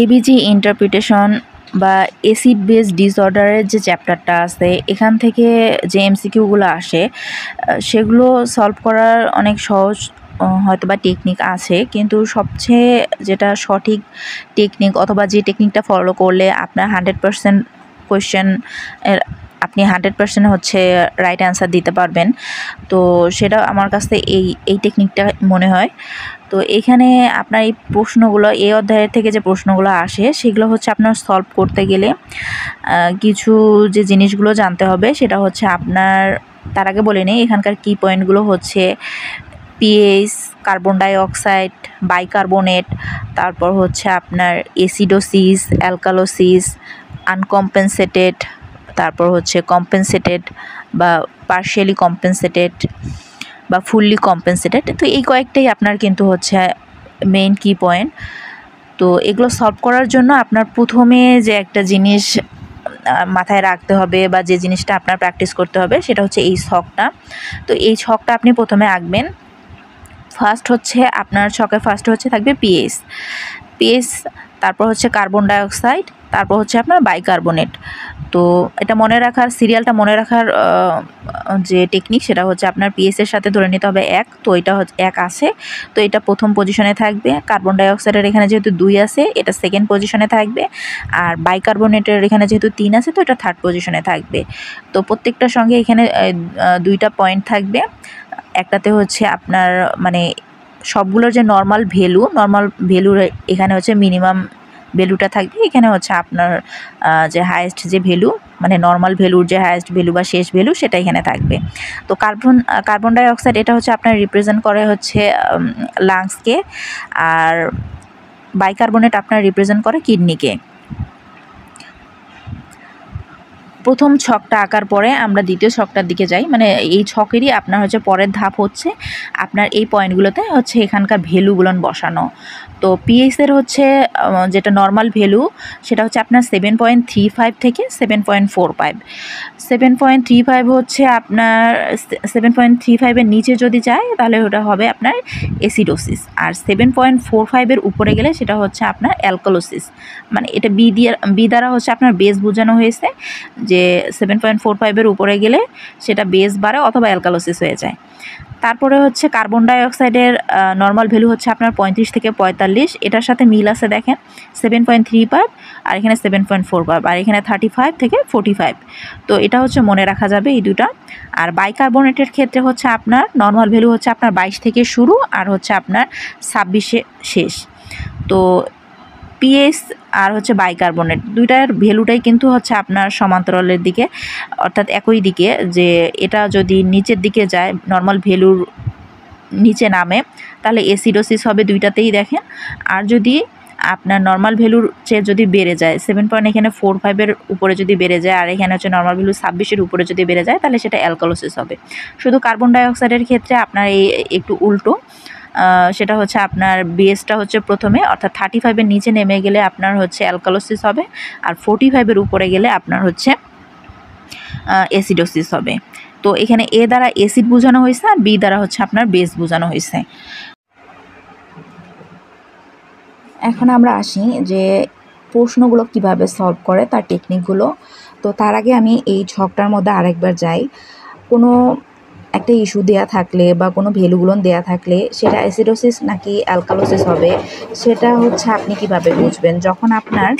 ABG interpretation বা acid base ডিসঅর্ডারের যে চ্যাপ্টারটা আছে এখান থেকে যে এমসিকিউগুলো আসে সেগুলো সলভ করার অনেক সহজ হয়তো বা টেকনিক আছে কিন্তু সবচেয়ে যেটা সঠিক টেকনিক অথবা যে টেকনিকটা ফলো করলে আপনার হান্ড্রেড পারসেন্ট কোয়েশ্চেন আপনি হান্ড্রেড পার্সেন্ট হচ্ছে রাইট অ্যান্সার দিতে পারবেন তো সেটা আমার কাছে এই এই টেকনিকটা মনে হয় তো এখানে আপনার এই প্রশ্নগুলো এই অধ্যায়ের থেকে যে প্রশ্নগুলো আসে সেগুলো হচ্ছে আপনার সলভ করতে গেলে কিছু যে জিনিসগুলো জানতে হবে সেটা হচ্ছে আপনার তার আগে বলে নেই এখানকার কি পয়েন্টগুলো হচ্ছে পিএইচ কার্বন ডাইঅক্সাইড বাইকার্বনেট তারপর হচ্ছে আপনার এসিডোসিস অ্যালকালোসিস আনকম্পেনসেটেড তারপর হচ্ছে কম্পেনসেটেড বা পার্শিয়ালি কম্পেনসেটেড বা ফুললি কম্পেনসেটেড তো এই কয়েকটাই আপনার কিন্তু হচ্ছে মেইন কি পয়েন্ট তো এগুলো সলভ করার জন্য আপনার প্রথমে যে একটা জিনিস মাথায় রাখতে হবে বা যে জিনিসটা আপনার প্র্যাকটিস করতে হবে সেটা হচ্ছে এই শখটা তো এই শখটা আপনি প্রথমে আঁকবেন ফার্স্ট হচ্ছে আপনার শখে ফার্স্ট হচ্ছে থাকবে পিএস পিএস তারপর হচ্ছে কার্বন ডাইঅক্সাইড তারপর হচ্ছে আপনার বাইকার্বনেট তো এটা মনে রাখার সিরিয়ালটা মনে রাখার যে টেকনিক সেটা হচ্ছে আপনার পিএসের সাথে ধরে নিতে হবে এক তো এটা হচ্ছে এক আছে তো এটা প্রথম পজিশনে থাকবে কার্বন ডাইঅক্সাইডের এখানে যেহেতু দুই আছে এটা সেকেন্ড পজিশনে থাকবে আর বাইকার্বনেটের এখানে যেহেতু তিন আছে তো এটা থার্ড পজিশনে থাকবে তো প্রত্যেকটার সঙ্গে এখানে দুইটা পয়েন্ট থাকবে একটাতে হচ্ছে আপনার মানে সবগুলোর যে নর্মাল ভ্যালু নর্মাল ভ্যালুর এখানে হচ্ছে মিনিমাম ভ্যালুটা থাকবে এখানে হচ্ছে আপনার যে হায়েস্ট যে ভ্যালু মানে নর্মাল ভ্যালুর যে হায়েস্ট ভ্যালু বা শেষ ভ্যালু সেটা এখানে থাকবে তো কার্বন কার্বন ডাইঅক্সাইড এটা হচ্ছে আপনার রিপ্রেজেন্ট করে হচ্ছে লাংসকে আর বাইকার্বনেট আপনার রিপ্রেজেন্ট করে কিডনিকে প্রথম ছকটা আঁকার পরে আমরা দ্বিতীয় ছকটার দিকে যাই মানে এই ছকেরই আপনার হচ্ছে পরের ধাপ হচ্ছে আপনার এই পয়েন্টগুলোতে হচ্ছে এখানকার ভ্যালুগুলো বসানো তো পিএসের হচ্ছে যেটা নর্মাল ভ্যালু সেটা হচ্ছে আপনার সেভেন পয়েন্ট থ্রি ফাইভ থেকে seven point four five seven point three five হচ্ছে আপনার সেভেন পয়েন্ট থ্রি ফাইভের নিচে যদি যায় তাহলে ওটা হবে আপনার অ্যাসিডোসিস আর সেভেন পয়েন্ট ফোর ফাইভের উপরে গেলে সেটা হচ্ছে আপনার অ্যালকোলোসিস মানে এটা বি দিয়ে বি দ্বারা হচ্ছে আপনার বেস বোঝানো হয়েছে যে সেভেন পয়েন্ট ফোর ফাইভের উপরে গেলে সেটা বেস বাড়ে অথবা অ্যালকালোসিস হয়ে যায় তারপরে হচ্ছে কার্বন ডাইঅক্সাইডের নর্মাল ভ্যালু হচ্ছে আপনার পঁয়ত্রিশ থেকে পঁয়তাল্লিশ চুয়াল্লিশ এটার সাথে মিল আছে দেখেন সেভেন পয়েন্ট থ্রি পার্ব আর এখানে সেভেন পয়েন্ট ফোর পার্ব আর এখানে থার্টি ফাইভ থেকে ফোর্টি ফাইভ তো এটা হচ্ছে মনে রাখা যাবে এই দুটা আর বাইকার্বনেটের ক্ষেত্রে হচ্ছে আপনার নর্মাল ভ্যালু হচ্ছে আপনার বাইশ থেকে শুরু আর হচ্ছে আপনার ছাব্বিশে শেষ তো পিএস আর হচ্ছে বাইকার্বনেট দুইটার ভ্যালুটাই কিন্তু হচ্ছে আপনার সমান্তরালের দিকে অর্থাৎ একই দিকে যে এটা যদি নিচের দিকে যায় নর্মাল ভ্যালুর নিচে নামে তাহলে এসিডোসিস হবে দুইটাতেই দেখেন আর যদি আপনার নর্মাল ভ্যালুর চেয়ে যদি বেড়ে যায় সেভেন পয়েন্ট এখানে ফোর ফাইভের উপরে যদি বেড়ে যায় আর এখানে হচ্ছে নর্মাল ভ্যালু ছাব্বিশের উপরে যদি বেড়ে যায় তাহলে সেটা অ্যালকোলোসিস হবে শুধু কার্বন ডাইঅক্সাইডের ক্ষেত্রে আপনার এই একটু উল্টো সেটা হচ্ছে আপনার বিএসটা হচ্ছে প্রথমে অর্থাৎ থার্টি ফাইভের নিচে নেমে গেলে আপনার হচ্ছে অ্যালকোলোসিস হবে আর ফোর্টি ফাইভের উপরে গেলে আপনার হচ্ছে অ্যাসিডোসিস হবে তো এখানে এ দ্বারা এসিড বোঝানো হয়েছে আর বি দ্বারা হচ্ছে আপনার বেস বোঝানো হয়েছে এখন আমরা আসি যে প্রশ্নগুলো কিভাবে সলভ করে তার টেকনিকগুলো তো তার আগে আমি এই ছকটার মধ্যে আরেকবার যাই কোনো একটা ইস্যু দেয়া থাকলে বা কোনো ভ্যালুগুলো দেয়া থাকলে সেটা অ্যাসিডোসিস নাকি অ্যালকালোসিস হবে সেটা হচ্ছে আপনি কিভাবে বুঝবেন যখন আপনার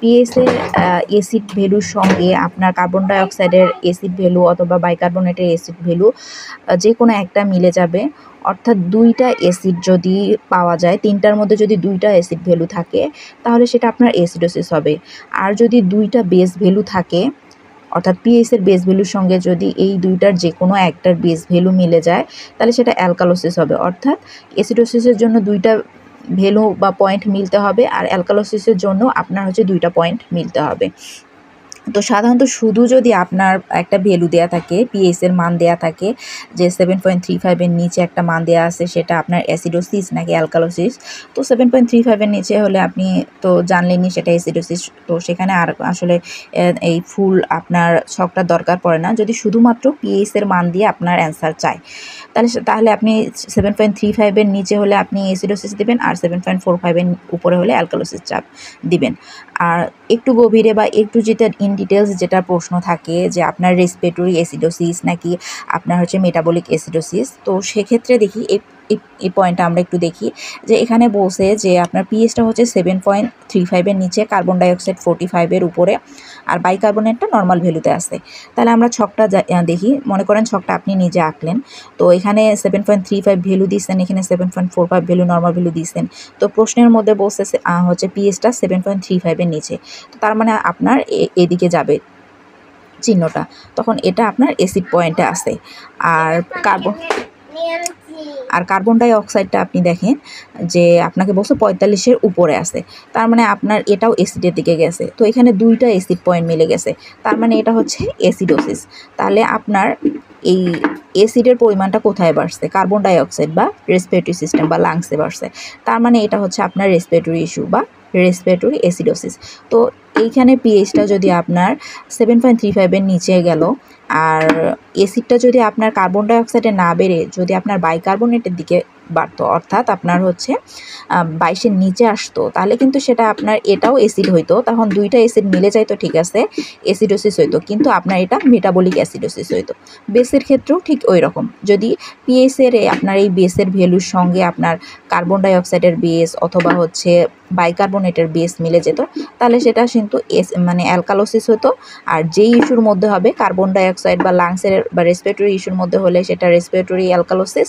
পিএসের অ্যাসিড ভ্যালুর সঙ্গে আপনার কার্বন ডাইঅক্সাইডের অ্যাসিড ভ্যালু অথবা বাইকার্বনেটের অ্যাসিড ভ্যালু যে কোনো একটা মিলে যাবে অর্থাৎ দুইটা অ্যাসিড যদি পাওয়া যায় তিনটার মধ্যে যদি দুইটা অ্যাসিড ভ্যালু থাকে তাহলে সেটা আপনার অ্যাসিডোসিস হবে আর যদি দুইটা বেস ভ্যালু থাকে অর্থাৎ পিএইচের বেস ভ্যালুর সঙ্গে যদি এই দুইটার যে কোনো একটার বেস ভ্যালু মিলে যায় তাহলে সেটা অ্যালকালোসিস হবে অর্থাৎ অ্যাসিডোসিসের জন্য দুইটা ভ্যালু বা পয়েন্ট মিলতে হবে আর অ্যালকালোসিসের জন্য আপনার হচ্ছে দুইটা পয়েন্ট মিলতে হবে তো সাধারণত শুধু যদি আপনার একটা ভ্যালু দেয়া থাকে পিএস এর মান দেয়া থাকে যে সেভেন পয়েন্ট থ্রি ফাইভের নিচে একটা মান দেয়া আছে সেটা আপনার অ্যাসিডোসিস নাকি অ্যালকালোসিস তো সেভেন পয়েন্ট থ্রি ফাইভের নিচে হলে আপনি তো জানলেনই সেটা অ্যাসিডোসিস তো সেখানে আর আসলে এই ফুল আপনার ছকটা দরকার পড়ে না যদি শুধুমাত্র পিএস এর মান দিয়ে আপনার অ্যান্সার চায় তাহলে তাহলে আপনি সেভেন পয়েন্ট থ্রি ফাইভের নিচে হলে আপনি এসিডোসিস দেবেন আর সেভেন পয়েন্ট ফোর ফাইভের উপরে হলে অ্যালকালোসিস চাপ দিবেন আর একটু গভীরে বা একটু যেটা ইন ডিটেলস যেটা প্রশ্ন থাকে যে আপনার রেসপিরেটরি অ্যাসিডোসিস নাকি আপনার হচ্ছে মেটাবলিক অ্যাসিডোসিস তো সেক্ষেত্রে দেখি এই পয়েন্টটা আমরা একটু দেখি যে এখানে বসে যে আপনার পিএসটা হচ্ছে সেভেন পয়েন্ট থ্রি ফাইভের নিচে কার্বন ডাইঅক্সাইড ফোর্টি ফাইভের উপরে আর বাইকার্বনেটটা নর্মাল ভ্যালুতে আসে তাহলে আমরা ছকটা দেখি মনে করেন ছকটা আপনি নিজে আঁকলেন তো এখানে seven point three five value দিয়েছেন এখানে seven point four five value normal value দিয়েছেন তো প্রশ্নের মধ্যে বসে হচ্ছে পিএসটা সেভেন পয়েন্ট থ্রি ফাইভের নিচে তো তার মানে আপনার এদিকে যাবে চিহ্নটা তখন এটা আপনার এসিড পয়েন্টে আসে আর কার্বন আর কার্বন ডাই অক্সাইডটা আপনি দেখেন যে আপনাকে বলছে পঁয়তাল্লিশের উপরে আছে তার মানে আপনার এটাও অ্যাসিডের দিকে গেছে তো এখানে দুইটা অ্যাসিড পয়েন্ট মিলে গেছে তার মানে এটা হচ্ছে অ্যাসিডোসিস তাহলে আপনার এই অ্যাসিডের পরিমাণটা কোথায় বাড়ছে কার্বন ডাইঅক্সাইড বা রেসপিরেটরি সিস্টেম বা লাংসে বাড়ছে তার মানে এটা হচ্ছে আপনার রেসপিরেটরি ইস্যু বা রেসপিরেটরি অ্যাসিডোসিস তো এইখানে পিএইচটা যদি আপনার সেভেন পয়েন্ট থ্রি ফাইভের নিচে গেল আর এসিডটা যদি আপনার কার্বন ডাইঅক্সাইডে না বেড়ে যদি আপনার বাইকার্বনেটের দিকে বাড়তো অর্থাৎ আপনার হচ্ছে বাইশের নিচে আসতো তাহলে কিন্তু সেটা আপনার এটাও এসিড হইতো তখন দুইটা এসিড মিলে যাইতো ঠিক আছে এসিডোসিস হইতো কিন্তু আপনার এটা মেটাবলিক অ্যাসিডোসিস হইতো বেসের ক্ষেত্রেও ঠিক ওই রকম যদি পিএসের আপনার এই বেসের ভ্যালুর সঙ্গে আপনার কার্বন ডাইঅক্সাইডের বেস অথবা হচ্ছে বাইকার্বনেটের বেস মিলে যেত তাহলে সেটা কিন্তু এস মানে অ্যালকালোসিস হতো আর যেই ইস্যুর মধ্যে হবে কার্বন ডাইঅক্সাইড বা লাংসের বা রেসপিরেটরি ইস্যুর মধ্যে হলে সেটা রেসপিরেটরি অ্যালকালোসিস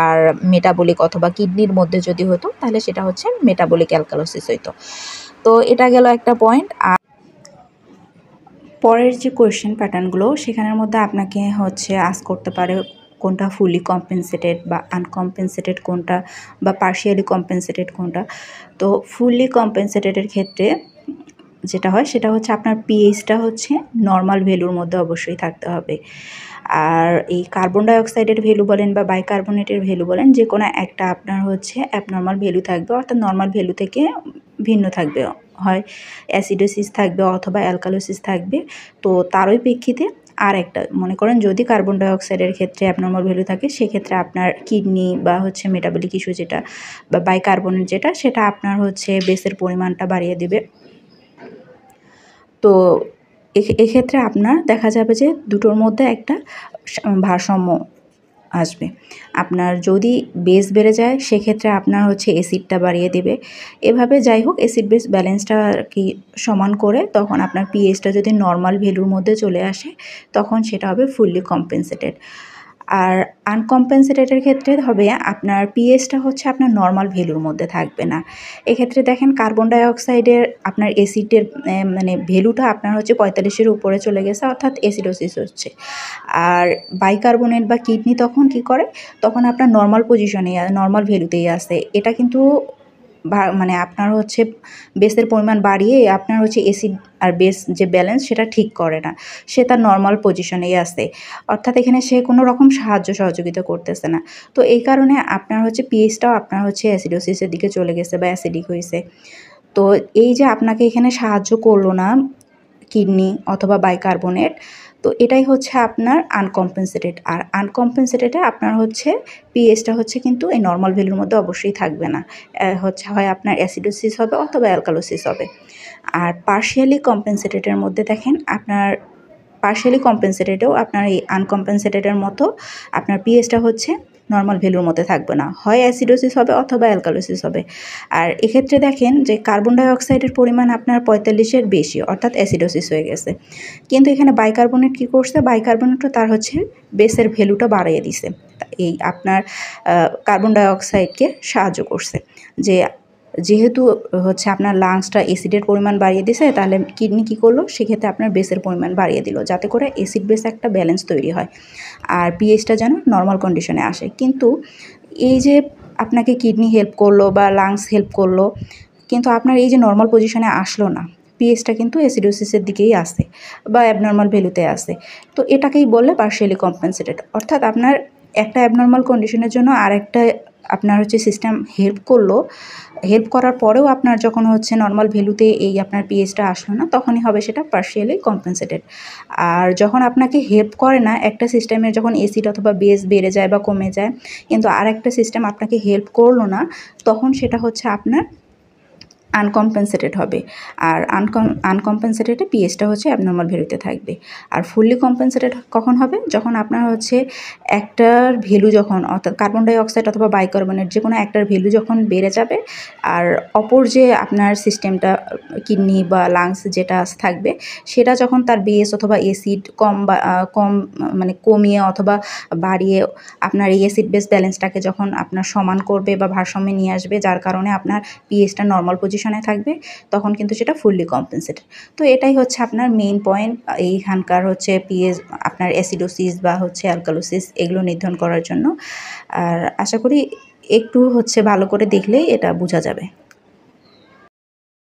আর মেটাবলিক অথবা কিডনির মধ্যে যদি হতো তাহলে সেটা হচ্ছে মেটাবলিক অ্যালকালোসিস হইতো তো এটা গেল একটা পয়েন্ট আর পরের যে কোয়েশ্চেন প্যাটার্নগুলো সেখানের মধ্যে আপনাকে হচ্ছে আস করতে পারে কোনটা ফুলি কম্পেনসেটেড বা আনকম্পেনসেটেড কোনটা বা পার্শিয়ালি কম্পেনসেটেড কোনটা তো ফুললি কম্পেনসেটেডের ক্ষেত্রে যেটা হয় সেটা হচ্ছে আপনার পিএইচটা হচ্ছে নর্মাল ভ্যালুর মধ্যে অবশ্যই থাকতে হবে আর এই কার্বন ডাইঅক্সাইডের ভ্যালু বলেন বা বাইকার্বনেটের ভ্যালু বলেন যে কোনো একটা আপনার হচ্ছে অ্যাবনর্মাল ভ্যালু থাকবে অর্থাৎ নর্মাল ভ্যালু থেকে ভিন্ন থাকবে হয় অ্যাসিডোসিস থাকবে অথবা অ্যালকালোসিস থাকবে তো তারই প্রেক্ষিতে আর একটা মনে করেন যদি কার্বন ডাইঅক্সাইডের ক্ষেত্রে অ্যাবনর্মাল ভ্যালু থাকে সেক্ষেত্রে আপনার কিডনি বা হচ্ছে মেটাবলিক ইস্যু যেটা বা বাইকার্বনের যেটা সেটা আপনার হচ্ছে বেসের পরিমাণটা বাড়িয়ে দেবে তো এক্ষেত্রে আপনার দেখা যাবে যে দুটোর মধ্যে একটা ভারসাম্য আসবে আপনার যদি বেস বেড়ে যায় সেক্ষেত্রে আপনার হচ্ছে অ্যাসিডটা বাড়িয়ে দেবে এভাবে যাই হোক অ্যাসিড বেস ব্যালেন্সটা আর কি সমান করে তখন আপনার পিএইচটা যদি নর্মাল ভ্যালুর মধ্যে চলে আসে তখন সেটা হবে ফুললি কম্পেনসেটেড আর আনকম্পেনসেটেডের ক্ষেত্রে হবে আপনার পিএইচটা হচ্ছে আপনার নর্মাল ভ্যালুর মধ্যে থাকবে না এক্ষেত্রে দেখেন কার্বন ডাইঅক্সাইডের আপনার অ্যাসিডের মানে ভ্যালুটা আপনার হচ্ছে পঁয়তাল্লিশের উপরে চলে গেছে অর্থাৎ অ্যাসিডোসিস হচ্ছে আর বাইকার্বনেট বা কিডনি তখন কি করে তখন আপনার নর্মাল পজিশনে নর্মাল ভ্যালুতেই আসে এটা কিন্তু মানে আপনার হচ্ছে বেসের পরিমাণ বাড়িয়ে আপনার হচ্ছে এসিড আর বেস যে ব্যালেন্স সেটা ঠিক করে না সে তার নর্মাল পজিশনেই আসে অর্থাৎ এখানে সে কোনো রকম সাহায্য সহযোগিতা করতেছে না তো এই কারণে আপনার হচ্ছে পিএইচটাও আপনার হচ্ছে অ্যাসিডোসিসের দিকে চলে গেছে বা অ্যাসিডিক হয়েছে তো এই যে আপনাকে এখানে সাহায্য করলো না কিডনি অথবা বাইকার্বনেট তো এটাই হচ্ছে আপনার আনকম্পেনসেটেড আর আনকম্পেনসেটেডে আপনার হচ্ছে পিএইচটা হচ্ছে কিন্তু এই নর্মাল ভ্যালুর মধ্যে অবশ্যই থাকবে না হচ্ছে হয় আপনার অ্যাসিডোসিস হবে অথবা অ্যালকালোসিস হবে আর পার্শিয়ালি কম্পেনসেটেডের মধ্যে দেখেন আপনার পার্শিয়ালি কম্পেনসেটেডেও আপনার এই আনকম্পেনসেটেডের মতো আপনার পিএইচটা হচ্ছে নর্মাল ভ্যালুর মধ্যে থাকবে না হয় অ্যাসিডোসিস হবে অথবা অ্যালকালোসিস হবে আর এক্ষেত্রে দেখেন যে কার্বন ডাইঅক্সাইডের পরিমাণ আপনার পঁয়তাল্লিশের বেশি অর্থাৎ অ্যাসিডোসিস হয়ে গেছে কিন্তু এখানে বাইকার্বনেট কী করছে বাইকার্বনেটও তার হচ্ছে বেসের ভ্যালুটা বাড়িয়ে দিছে এই আপনার কার্বন ডাইঅক্সাইডকে সাহায্য করছে যে যেহেতু হচ্ছে আপনার লাংসটা অ্যাসিডের পরিমাণ বাড়িয়ে দিছে তাহলে কিডনি কী করলো সেক্ষেত্রে আপনার বেসের পরিমাণ বাড়িয়ে দিল যাতে করে অ্যাসিড বেস একটা ব্যালেন্স তৈরি হয় আর পিএইচটা যেন নর্মাল কন্ডিশনে আসে কিন্তু এই যে আপনাকে কিডনি হেল্প করলো বা লাংস হেল্প করলো কিন্তু আপনার এই যে নর্মাল পজিশনে আসলো না পিএইচটা কিন্তু অ্যাসিডোসিসের দিকেই আসে বা অ্যাবনর্মাল ভ্যালুতে আসে তো এটাকেই বললে পার্শিয়ালি কম্পেনসেটেড অর্থাৎ আপনার একটা অ্যাবনর্মাল কন্ডিশনের জন্য আর একটা আপনার হচ্ছে সিস্টেম হেল্প করলো হেল্প করার পরেও আপনার যখন হচ্ছে নর্মাল ভ্যালুতে এই আপনার পিএইচটা আসলো না তখনই হবে সেটা পার্সিয়ালি কম্পেনসেটেড আর যখন আপনাকে হেল্প করে না একটা সিস্টেমে যখন এসিড অথবা বেস বেড়ে যায় বা কমে যায় কিন্তু আর একটা সিস্টেম আপনাকে হেল্প করলো না তখন সেটা হচ্ছে আপনার আনকম্পেনসেটেড হবে আর আনকম আনকম্পেনসেটেডে পিএইচটা হচ্ছে অ্যাবনর্মাল ভ্যালুতে থাকবে আর ফুললি কম্পেনসেটেড কখন হবে যখন আপনার হচ্ছে একটার ভ্যালু যখন অর্থাৎ কার্বন ডাইঅক্সাইড অথবা বাইকার্বনেট যে কোনো একটার ভ্যালু যখন বেড়ে যাবে আর অপর যে আপনার সিস্টেমটা কিডনি বা লাংস যেটা থাকবে সেটা যখন তার বেস অথবা এসিড কম বা কম মানে কমিয়ে অথবা বাড়িয়ে আপনার এই অ্যাসিড বেস ব্যালেন্সটাকে যখন আপনার সমান করবে বা ভারসাম্যে নিয়ে আসবে যার কারণে আপনার পিএইচটা নর্মাল পজিশন পজিশনে থাকবে তখন কিন্তু সেটা ফুললি কম্পেনসেটেড তো এটাই হচ্ছে আপনার মেইন পয়েন্ট এইখানকার হচ্ছে পিএস আপনার অ্যাসিডোসিস বা হচ্ছে অ্যালকালোসিস এগুলো নির্ধারণ করার জন্য আর আশা করি একটু হচ্ছে ভালো করে দেখলেই এটা বোঝা যাবে